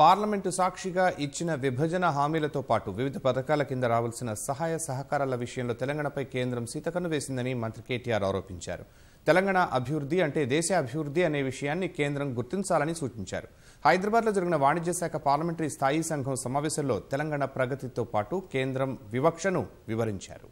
parliament సాక్షిగా ఇచ్చిన విభజన హామీలతో పాటు వివిధ పథకాల కింద రావాల్సిన సహాయ సహకారాల విషయంలో తెలంగాణపై కేంద్రం సీతకన్ను వేసిందని మంత్రి కేటీఆర్ ఆరోపించారు తెలంగాణ అభివృద్ధి అంటే దేశ అభివృద్ధి అనే విషయాన్ని కేంద్రం గుర్తించాలని సూచించారు హైదరాబాద్లో జరిగిన వాణిజ్య శాఖ పార్లమెంటరీ స్థాయి సంఘం సమావేశంలో తెలంగాణ ప్రగతితో పాటు కేంద్రం వివక్షను వివరించారు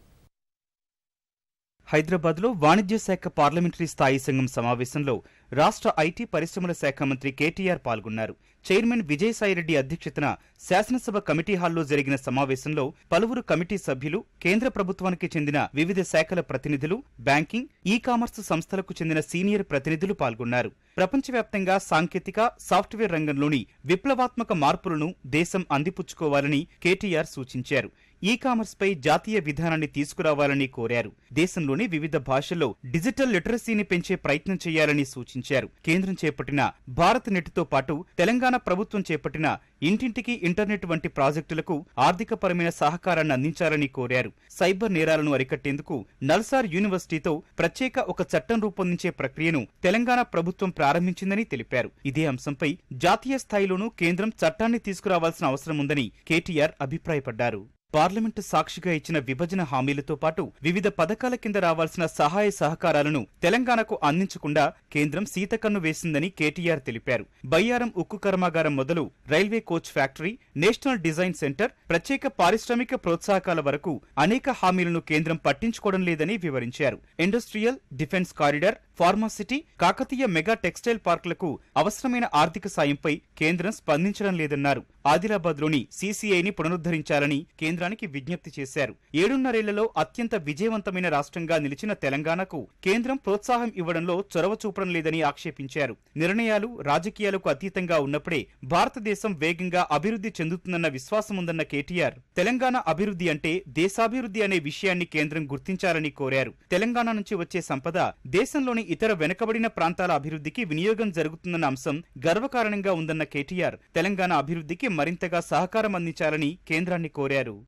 లో వాణిజ్య శాఖ పార్లమెంటరీ స్థాయి సంఘం సమావేశంలో రాష్ట్ర ఐటీ పరిశ్రమల శాఖ మంత్రి కేటీఆర్ పాల్గొన్నారు చైర్మన్ విజయసాయిరెడ్డి అధ్యక్షతన శాసనసభ కమిటీ హాల్లో జరిగిన సమావేశంలో పలువురు కమిటీ సభ్యులు కేంద్ర ప్రభుత్వానికి చెందిన వివిధ శాఖల ప్రతినిధులు బ్యాంకింగ్ ఈ కామర్స్ సంస్థలకు చెందిన సీనియర్ ప్రతినిధులు పాల్గొన్నారు ప్రపంచవ్యాప్తంగా సాంకేతిక సాఫ్ట్వేర్ రంగంలోని విప్లవాత్మక మార్పులను దేశం అందిపుచ్చుకోవాలని కేటీఆర్ సూచించారు ఈ కామర్స్ పై జాతీయ విధానాన్ని తీసుకురావాలని కోరారు దేశంలోని వివిధ భాషల్లో డిజిటల్ లిటరసీని పెంచే ప్రయత్నం చేయాలని సూచించారు కేంద్రం చేపట్టిన భారత్ తో పాటు తెలంగాణ ప్రభుత్వం చేపట్టిన ఇంటింటికి ఇంటర్నెట్ వంటి ప్రాజెక్టులకు ఆర్థికపరమైన సహకారాన్ని అందించాలని కోరారు సైబర్ నేరాలను అరికట్టేందుకు నల్సార్ యూనివర్సిటీతో ప్రత్యేక ఒక చట్టం రూపొందించే ప్రక్రియను తెలంగాణ ప్రభుత్వం ప్రారంభించిందని తెలిపారు ఇదే అంశంపై జాతీయ స్థాయిలోనూ కేంద్రం చట్టాన్ని తీసుకురావాల్సిన అవసరం ఉందని కేటీఆర్ అభిప్రాయపడ్డారు పార్లమెంటు సాక్షిగా ఇచ్చిన విభజన హామీలతో పాటు వివిధ పథకాల కింద రావాల్సిన సహాయ సహకారాలను తెలంగాణకు అందించకుండా కేంద్రం సీతకన్ను వేసిందని కేటీఆర్ తెలిపారు బయ్యారం ఉక్కు కర్మాగారం మొదలు railway coach factory national design centre ప్రత్యేక పారిశ్రామిక ప్రోత్సాహకాల వరకు అనేక హామీలను కేంద్రం పట్టించుకోవడం లేదని వివరించారు industrial defence corridor pharma city Kakatiya mega textile పార్కులకు అవసరమైన ఆర్థిక సాయంపై కేంద్రం స్పందించడం లేదన్నారు ఆదిలాబాద్లోని సీసీఐని పునరుద్ధరించాలని కేంద్రం కేంద్రానికి విజ్ఞప్తి చేశారు ఏడున్నరేళ్లలో అత్యంత విజయవంతమైన రాష్ట్రంగా నిలిచిన తెలంగాణకు కేంద్రం ప్రోత్సాహం ఇవ్వడంలో చొరవ చూపడం లేదని ఆక్షేపించారు నిర్ణయాలు రాజకీయాలకు అతీతంగా ఉన్నప్పుడే భారతదేశం వేగంగా అభివృద్ధి చెందుతుందన్న విశ్వాసముందన్న కేటీఆర్ తెలంగాణ అభివృద్ధి అంటే దేశాభివృద్ధి అనే విషయాన్ని కేంద్రం గుర్తించాలని కోరారు తెలంగాణ నుంచి వచ్చే సంపద దేశంలోని ఇతర వెనుకబడిన ప్రాంతాల అభివృద్ధికి వినియోగం జరుగుతుందన్న అంశం గర్వకారణంగా ఉందన్న కేటీఆర్ తెలంగాణ అభివృద్ధికి మరింతగా సహకారం అందించాలని కేంద్రాన్ని కోరారు